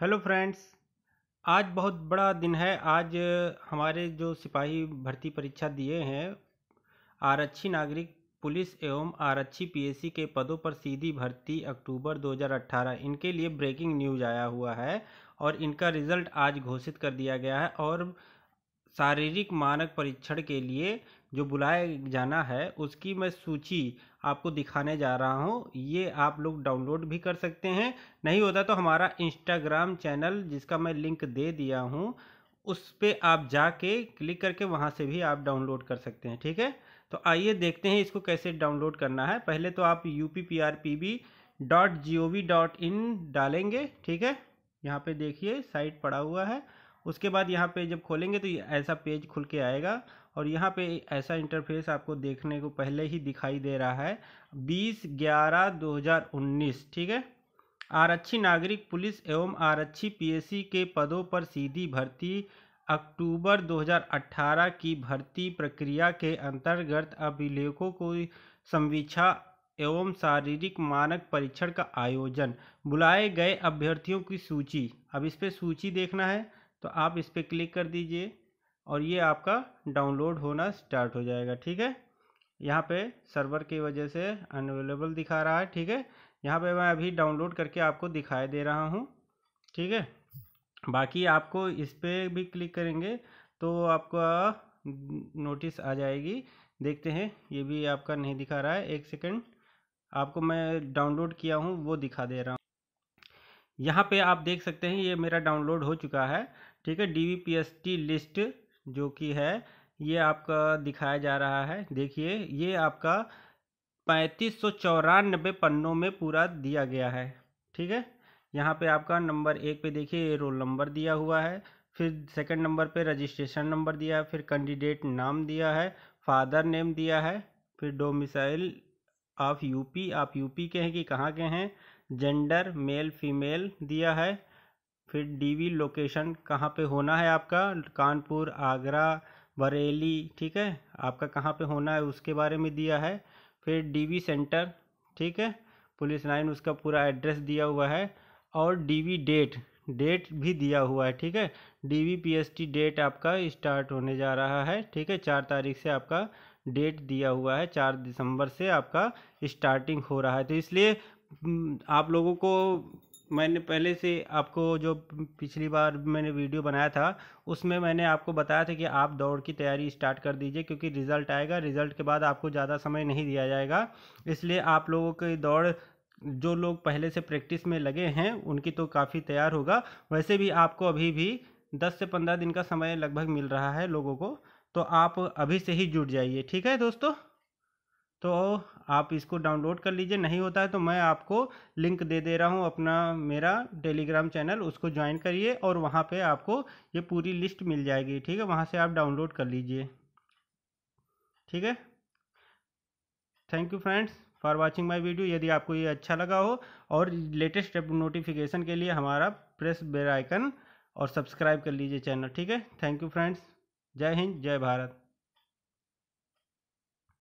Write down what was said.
hello friends आज बहुत बड़ा दिन है आज हमारे जो सिपाही भर्ती परीक्षा दिए हैं आरक्षी नागरिक पुलिस एवं आरक्षी पीएससी के पदों पर सीधी भर्ती अक्टूबर 2018 इनके लिए ब्रेकिंग न्यूज आया हुआ है और इनका रिज़ल्ट आज घोषित कर दिया गया है और शारीरिक मानक परीक्षण के लिए जो बुलाए जाना है उसकी मैं सूची आपको दिखाने जा रहा हूँ ये आप लोग डाउनलोड भी कर सकते हैं नहीं होता तो हमारा इंस्टाग्राम चैनल जिसका मैं लिंक दे दिया हूँ उस पर आप जाके क्लिक करके वहाँ से भी आप डाउनलोड कर सकते हैं ठीक है तो आइए देखते हैं इसको कैसे डाउनलोड करना है पहले तो आप U P P R P B dot G O V dot in डालेंगे ठीक है यहाँ पे देखिए साइट पड़ा हुआ है उसके बाद यहाँ पे जब खोलेंगे तो ऐसा पेज खुल के आएगा और यहाँ पे ऐसा इंटरफेस आपको देखने को पहले ही दिखाई दे रहा है बीस ग्यारह दो हज़ार उन्नीस ठीक है आरक्षी नागरिक पुलिस एवं आरक्षी पीएससी के पदों पर सीधी भर्ती अक्टूबर 2018 की भर्ती प्रक्रिया के अंतर्गत अभिलेखों को संवीक्षा एवं शारीरिक मानक परीक्षण का आयोजन बुलाए गए अभ्यर्थियों की सूची अब इस पर सूची देखना है तो आप इस पर क्लिक कर दीजिए और ये आपका डाउनलोड होना स्टार्ट हो जाएगा ठीक है यहाँ पे सर्वर की वजह से अनवेलेबल दिखा रहा है ठीक है यहाँ पे मैं अभी डाउनलोड करके आपको दिखाई दे रहा हूँ ठीक है बाकी आपको इस पर भी क्लिक करेंगे तो आपका नोटिस आ जाएगी देखते हैं ये भी आपका नहीं दिखा रहा है एक सेकेंड आपको मैं डाउनलोड किया हूँ वो दिखा दे रहा हूँ यहाँ पे आप देख सकते हैं ये मेरा डाउनलोड हो चुका है ठीक है डी लिस्ट जो कि है ये आपका दिखाया जा रहा है देखिए ये आपका पैंतीस सौ चौरानबे पन्नों में पूरा दिया गया है ठीक है यहाँ पे आपका नंबर एक पे देखिए ये रोल नंबर दिया हुआ है फिर सेकंड नंबर पे रजिस्ट्रेशन नंबर दिया है फिर कैंडिडेट नाम दिया है फादर नेम दिया है फिर डोमिसाइल ऑफ यूपी आप यूपी के हैं कि कहाँ के हैं जेंडर मेल फीमेल दिया है फिर डीवी लोकेशन कहाँ पे होना है आपका कानपुर आगरा बरेली ठीक है आपका कहाँ पे होना है उसके बारे में दिया है फिर डीवी सेंटर ठीक है पुलिस लाइन उसका पूरा एड्रेस दिया हुआ है और डीवी डेट डेट भी दिया हुआ है ठीक है डीवी पीएसटी डेट आपका स्टार्ट होने जा रहा है ठीक है चार तारीख से आपका डेट दिया हुआ है चार दिसंबर से आपका स्टार्टिंग हो रहा है तो इसलिए हम्म, आप लोगों को मैंने पहले से आपको जो पिछली बार मैंने वीडियो बनाया था उसमें मैंने आपको बताया था कि आप दौड़ की तैयारी स्टार्ट कर दीजिए क्योंकि रिज़ल्ट आएगा रिज़ल्ट के बाद आपको ज़्यादा समय नहीं दिया जाएगा इसलिए आप लोगों की दौड़ जो लोग पहले से प्रैक्टिस में लगे हैं उनकी तो काफ़ी तैयार होगा वैसे भी आपको अभी भी दस से पंद्रह दिन का समय लगभग मिल रहा है लोगों को तो आप अभी से ही जुट जाइए ठीक है दोस्तों तो आप इसको डाउनलोड कर लीजिए नहीं होता है तो मैं आपको लिंक दे दे रहा हूँ अपना मेरा टेलीग्राम चैनल उसको ज्वाइन करिए और वहाँ पे आपको ये पूरी लिस्ट मिल जाएगी ठीक है वहाँ से आप डाउनलोड कर लीजिए ठीक है thank you friends for watching my video यदि आपको ये अच्छा लगा हो और लेटेस्ट नोटिफिकेशन के लिए हमारा प्रेस बेलाइकन और सब्सक्राइब कर लीजिए चैनल ठीक है थैंक यू फ्रेंड्स जय हिंद जय भारत